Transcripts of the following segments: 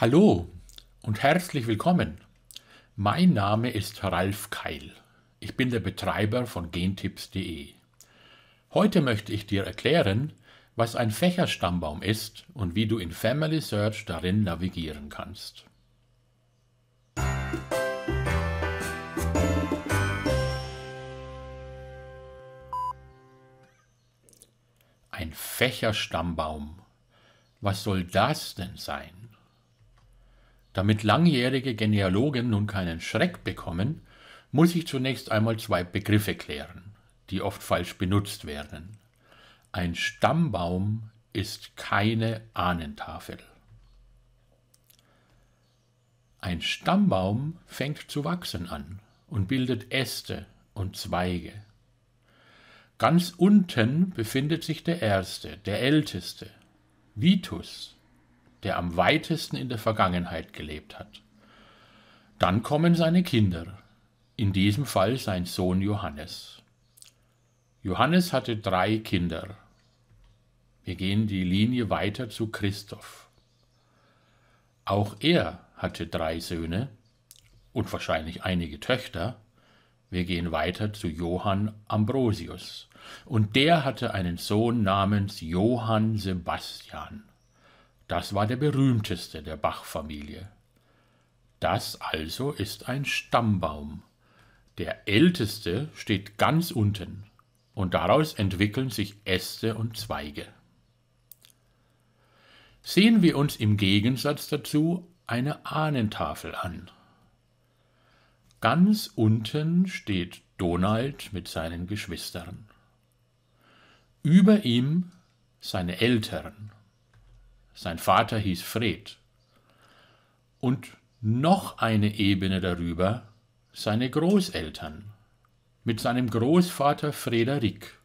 Hallo und herzlich willkommen. Mein Name ist Ralf Keil. Ich bin der Betreiber von gentipps.de. Heute möchte ich dir erklären, was ein Fächerstammbaum ist und wie du in Family Search darin navigieren kannst. Ein Fächerstammbaum. Was soll das denn sein? Damit langjährige Genealogen nun keinen Schreck bekommen, muss ich zunächst einmal zwei Begriffe klären, die oft falsch benutzt werden. Ein Stammbaum ist keine Ahnentafel. Ein Stammbaum fängt zu wachsen an und bildet Äste und Zweige. Ganz unten befindet sich der erste, der älteste, Vitus der am weitesten in der Vergangenheit gelebt hat. Dann kommen seine Kinder, in diesem Fall sein Sohn Johannes. Johannes hatte drei Kinder. Wir gehen die Linie weiter zu Christoph. Auch er hatte drei Söhne und wahrscheinlich einige Töchter. Wir gehen weiter zu Johann Ambrosius. Und der hatte einen Sohn namens Johann Sebastian. Das war der berühmteste der Bach-Familie. Das also ist ein Stammbaum. Der älteste steht ganz unten und daraus entwickeln sich Äste und Zweige. Sehen wir uns im Gegensatz dazu eine Ahnentafel an. Ganz unten steht Donald mit seinen Geschwistern. Über ihm seine Eltern sein Vater hieß Fred. Und noch eine Ebene darüber seine Großeltern mit seinem Großvater Frederik.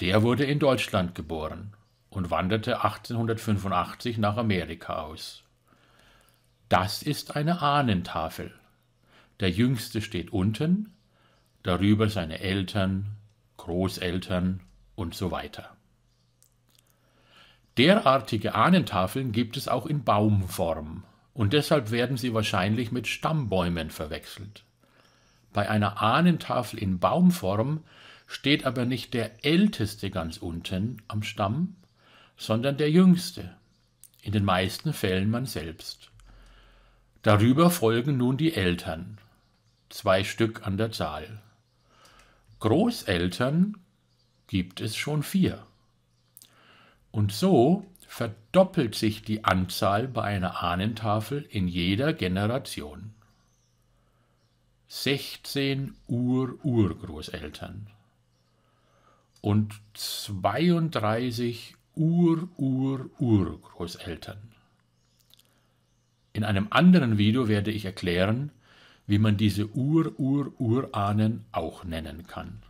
Der wurde in Deutschland geboren und wanderte 1885 nach Amerika aus. Das ist eine Ahnentafel. Der jüngste steht unten, darüber seine Eltern, Großeltern und so weiter. Derartige Ahnentafeln gibt es auch in Baumform und deshalb werden sie wahrscheinlich mit Stammbäumen verwechselt. Bei einer Ahnentafel in Baumform steht aber nicht der älteste ganz unten am Stamm, sondern der jüngste, in den meisten Fällen man selbst. Darüber folgen nun die Eltern, zwei Stück an der Zahl. Großeltern gibt es schon vier. Und so verdoppelt sich die Anzahl bei einer Ahnentafel in jeder Generation. 16 Ur-Urgroßeltern und 32 Ur-Ur-Urgroßeltern. In einem anderen Video werde ich erklären, wie man diese Ur-Ur-Urahnen auch nennen kann.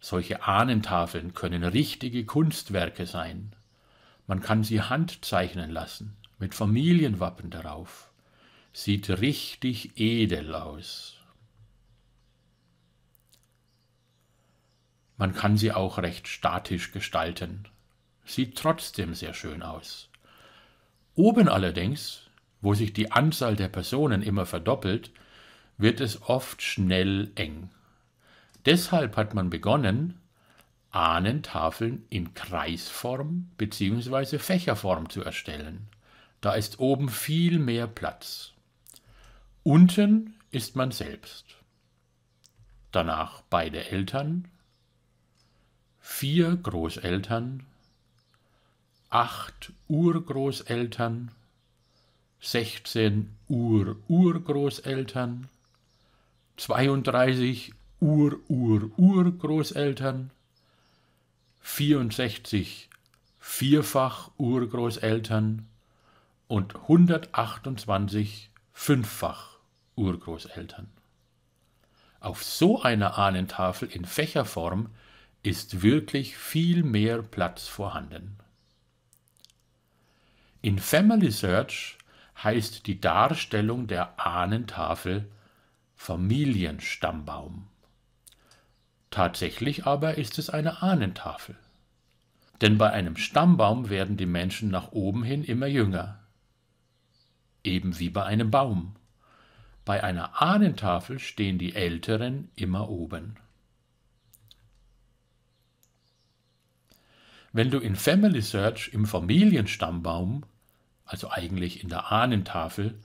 Solche Ahnentafeln können richtige Kunstwerke sein. Man kann sie handzeichnen lassen, mit Familienwappen darauf. Sieht richtig edel aus. Man kann sie auch recht statisch gestalten. Sieht trotzdem sehr schön aus. Oben allerdings, wo sich die Anzahl der Personen immer verdoppelt, wird es oft schnell eng. Deshalb hat man begonnen, Ahnentafeln in Kreisform bzw. Fächerform zu erstellen. Da ist oben viel mehr Platz. Unten ist man selbst. Danach beide Eltern, vier Großeltern, acht Urgroßeltern, 16 Ur-Urgroßeltern, 32 Ur, Ur, Urgroßeltern, 64 Vierfach Urgroßeltern und 128 Fünffach Urgroßeltern. Auf so einer Ahnentafel in Fächerform ist wirklich viel mehr Platz vorhanden. In Family Search heißt die Darstellung der Ahnentafel Familienstammbaum. Tatsächlich aber ist es eine Ahnentafel. Denn bei einem Stammbaum werden die Menschen nach oben hin immer jünger. Eben wie bei einem Baum. Bei einer Ahnentafel stehen die Älteren immer oben. Wenn du in Family Search im Familienstammbaum, also eigentlich in der Ahnentafel,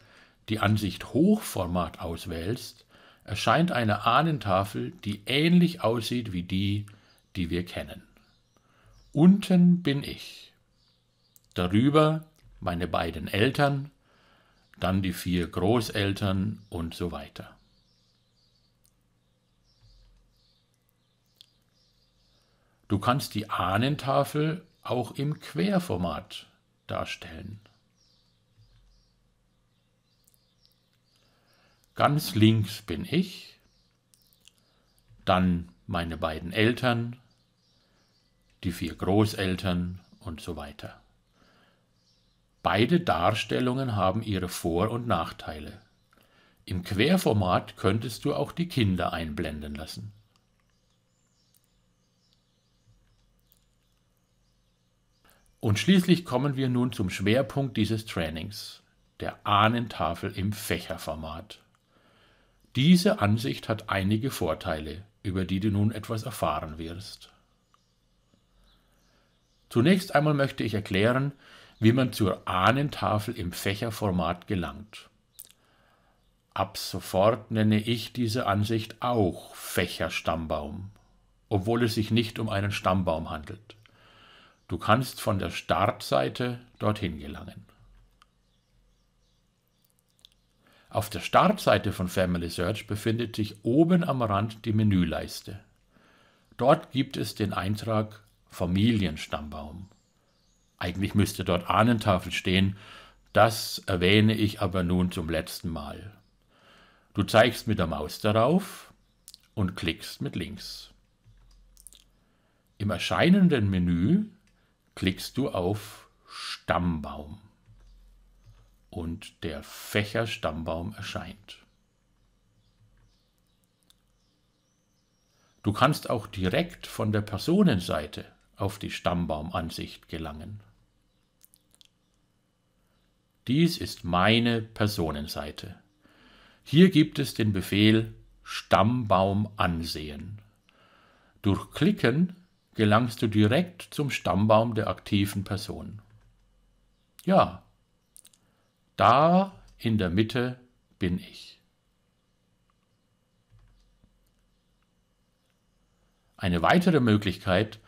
die Ansicht Hochformat auswählst, erscheint eine Ahnentafel, die ähnlich aussieht wie die, die wir kennen. Unten bin ich, darüber meine beiden Eltern, dann die vier Großeltern und so weiter. Du kannst die Ahnentafel auch im Querformat darstellen. Ganz links bin ich, dann meine beiden Eltern, die vier Großeltern und so weiter. Beide Darstellungen haben ihre Vor- und Nachteile. Im Querformat könntest du auch die Kinder einblenden lassen. Und schließlich kommen wir nun zum Schwerpunkt dieses Trainings, der Ahnentafel im Fächerformat. Diese Ansicht hat einige Vorteile, über die du nun etwas erfahren wirst. Zunächst einmal möchte ich erklären, wie man zur Ahnentafel im Fächerformat gelangt. Ab sofort nenne ich diese Ansicht auch Fächerstammbaum, obwohl es sich nicht um einen Stammbaum handelt. Du kannst von der Startseite dorthin gelangen. Auf der Startseite von Family Search befindet sich oben am Rand die Menüleiste. Dort gibt es den Eintrag Familienstammbaum. Eigentlich müsste dort Ahnentafel stehen, das erwähne ich aber nun zum letzten Mal. Du zeigst mit der Maus darauf und klickst mit links. Im erscheinenden Menü klickst du auf Stammbaum und der Fächerstammbaum erscheint. Du kannst auch direkt von der Personenseite auf die Stammbaumansicht gelangen. Dies ist meine Personenseite. Hier gibt es den Befehl Stammbaum ansehen. Durch Klicken gelangst du direkt zum Stammbaum der aktiven Person. Ja, da in der Mitte bin ich. Eine weitere Möglichkeit,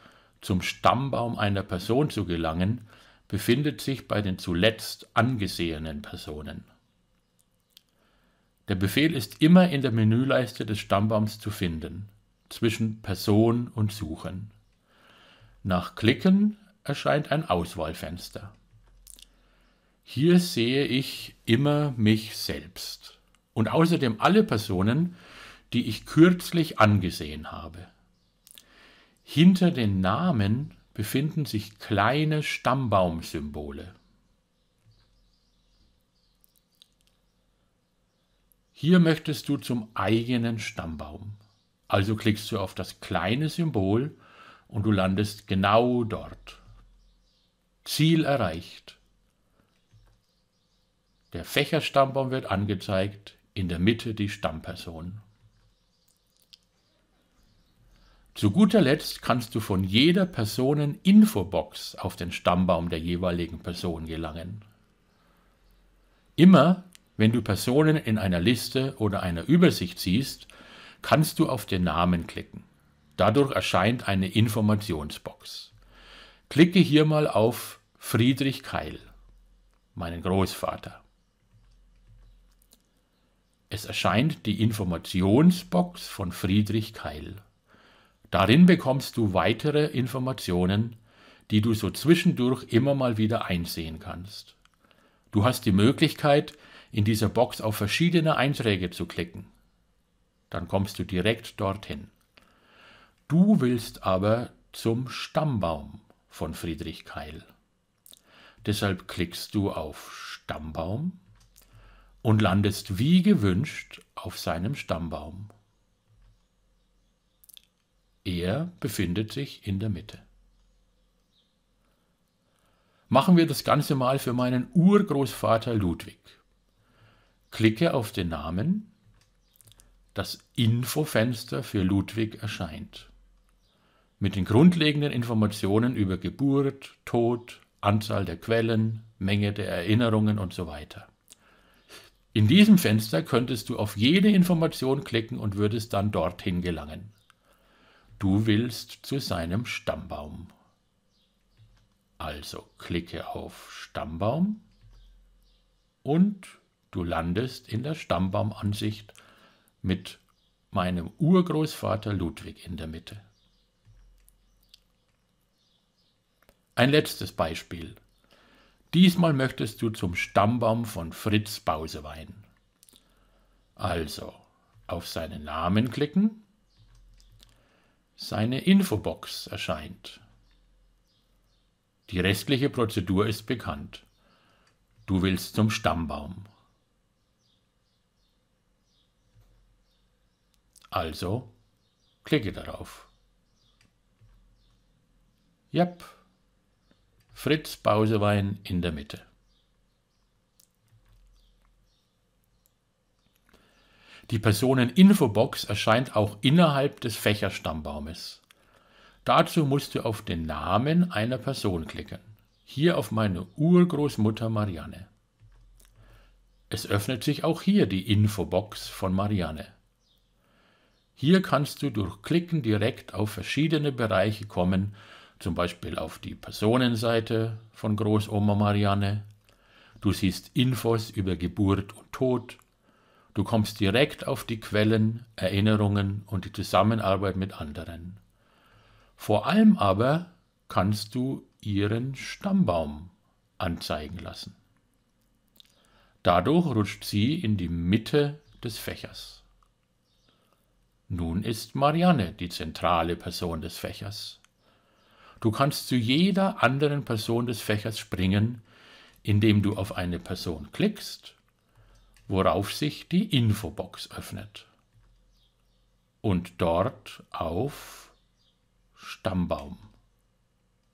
zum Stammbaum einer Person zu gelangen, befindet sich bei den zuletzt angesehenen Personen. Der Befehl ist immer in der Menüleiste des Stammbaums zu finden, zwischen Person und Suchen. Nach Klicken erscheint ein Auswahlfenster. Hier sehe ich immer mich selbst und außerdem alle Personen, die ich kürzlich angesehen habe. Hinter den Namen befinden sich kleine Stammbaumsymbole. Hier möchtest du zum eigenen Stammbaum. Also klickst du auf das kleine Symbol und du landest genau dort. Ziel erreicht. Der Fächerstammbaum wird angezeigt, in der Mitte die Stammperson. Zu guter Letzt kannst du von jeder Personen-Infobox auf den Stammbaum der jeweiligen Person gelangen. Immer, wenn du Personen in einer Liste oder einer Übersicht siehst, kannst du auf den Namen klicken. Dadurch erscheint eine Informationsbox. Klicke hier mal auf Friedrich Keil, meinen Großvater. Es erscheint die Informationsbox von Friedrich Keil. Darin bekommst du weitere Informationen, die du so zwischendurch immer mal wieder einsehen kannst. Du hast die Möglichkeit, in dieser Box auf verschiedene Einträge zu klicken. Dann kommst du direkt dorthin. Du willst aber zum Stammbaum von Friedrich Keil. Deshalb klickst du auf Stammbaum und landest wie gewünscht auf seinem Stammbaum. Er befindet sich in der Mitte. Machen wir das Ganze mal für meinen Urgroßvater Ludwig. Klicke auf den Namen. Das Infofenster für Ludwig erscheint. Mit den grundlegenden Informationen über Geburt, Tod, Anzahl der Quellen, Menge der Erinnerungen und so weiter. In diesem Fenster könntest du auf jede Information klicken und würdest dann dorthin gelangen. Du willst zu seinem Stammbaum. Also klicke auf Stammbaum und du landest in der Stammbaumansicht mit meinem Urgroßvater Ludwig in der Mitte. Ein letztes Beispiel. Diesmal möchtest du zum Stammbaum von Fritz Bausewein. Also auf seinen Namen klicken. Seine Infobox erscheint. Die restliche Prozedur ist bekannt. Du willst zum Stammbaum. Also klicke darauf. Yep. Fritz Bausewein in der Mitte. Die Personeninfobox erscheint auch innerhalb des Fächerstammbaumes. Dazu musst du auf den Namen einer Person klicken. Hier auf meine Urgroßmutter Marianne. Es öffnet sich auch hier die Infobox von Marianne. Hier kannst du durch Klicken direkt auf verschiedene Bereiche kommen, zum Beispiel auf die Personenseite von Großoma Marianne. Du siehst Infos über Geburt und Tod. Du kommst direkt auf die Quellen, Erinnerungen und die Zusammenarbeit mit anderen. Vor allem aber kannst du ihren Stammbaum anzeigen lassen. Dadurch rutscht sie in die Mitte des Fächers. Nun ist Marianne die zentrale Person des Fächers. Du kannst zu jeder anderen Person des Fächers springen, indem du auf eine Person klickst, worauf sich die Infobox öffnet. Und dort auf Stammbaum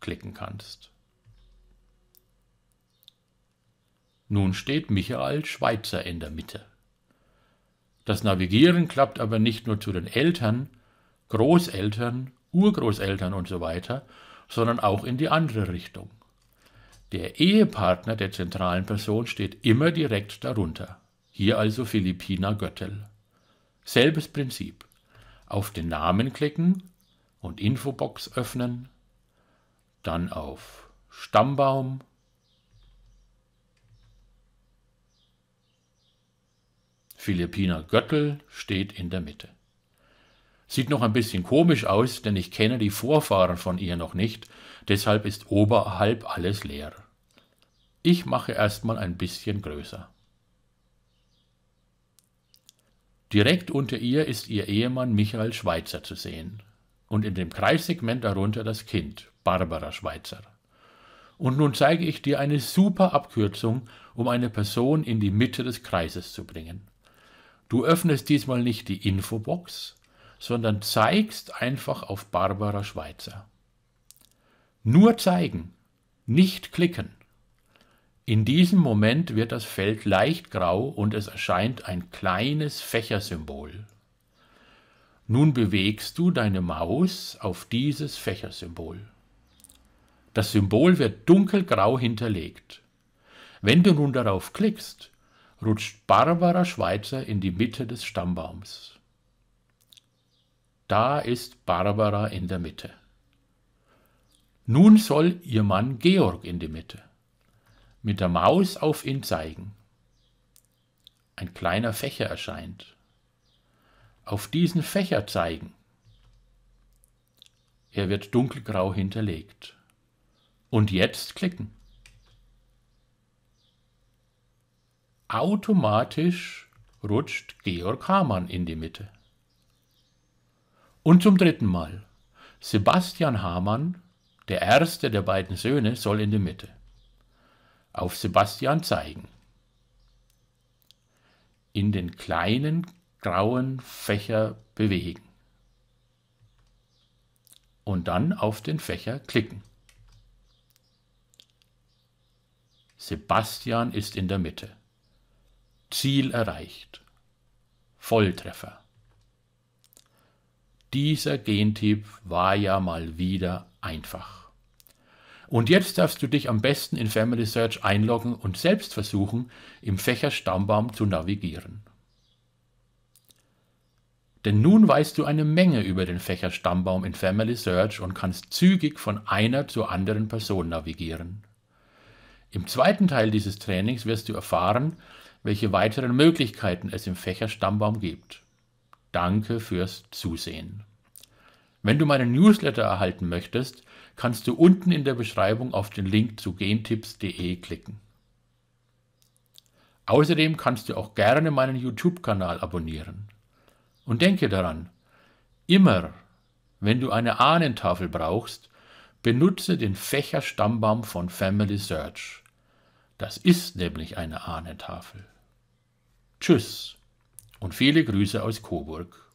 klicken kannst. Nun steht Michael Schweitzer in der Mitte. Das Navigieren klappt aber nicht nur zu den Eltern, Großeltern, Urgroßeltern und so weiter, sondern auch in die andere Richtung. Der Ehepartner der zentralen Person steht immer direkt darunter. Hier also Philippina Göttel. Selbes Prinzip. Auf den Namen klicken und Infobox öffnen, dann auf Stammbaum, Philippina Göttel steht in der Mitte. Sieht noch ein bisschen komisch aus, denn ich kenne die Vorfahren von ihr noch nicht, deshalb ist oberhalb alles leer. Ich mache erstmal ein bisschen größer. Direkt unter ihr ist ihr Ehemann Michael Schweitzer zu sehen und in dem Kreissegment darunter das Kind, Barbara Schweitzer. Und nun zeige ich dir eine super Abkürzung, um eine Person in die Mitte des Kreises zu bringen. Du öffnest diesmal nicht die Infobox, sondern zeigst einfach auf Barbara Schweizer. Nur zeigen, nicht klicken. In diesem Moment wird das Feld leicht grau und es erscheint ein kleines Fächersymbol. Nun bewegst du deine Maus auf dieses Fächersymbol. Das Symbol wird dunkelgrau hinterlegt. Wenn du nun darauf klickst, rutscht Barbara Schweizer in die Mitte des Stammbaums. Da ist Barbara in der Mitte. Nun soll ihr Mann Georg in die Mitte, mit der Maus auf ihn zeigen. Ein kleiner Fächer erscheint. Auf diesen Fächer zeigen. Er wird dunkelgrau hinterlegt. Und jetzt klicken. Automatisch rutscht Georg Hamann in die Mitte. Und zum dritten Mal. Sebastian Hamann, der erste der beiden Söhne, soll in die Mitte. Auf Sebastian zeigen. In den kleinen grauen Fächer bewegen. Und dann auf den Fächer klicken. Sebastian ist in der Mitte. Ziel erreicht. Volltreffer. Dieser Gentipp war ja mal wieder einfach. Und jetzt darfst du dich am besten in Family Search einloggen und selbst versuchen, im Fächer Stammbaum zu navigieren. Denn nun weißt du eine Menge über den Fächer Stammbaum in Family Search und kannst zügig von einer zur anderen Person navigieren. Im zweiten Teil dieses Trainings wirst du erfahren, welche weiteren Möglichkeiten es im Fächer Stammbaum gibt. Danke fürs Zusehen. Wenn du meinen Newsletter erhalten möchtest, kannst du unten in der Beschreibung auf den Link zu gentipps.de klicken. Außerdem kannst du auch gerne meinen YouTube-Kanal abonnieren. Und denke daran, immer wenn du eine Ahnentafel brauchst, benutze den Fächerstammbaum von Family Search. Das ist nämlich eine Ahnentafel. Tschüss und viele Grüße aus Coburg.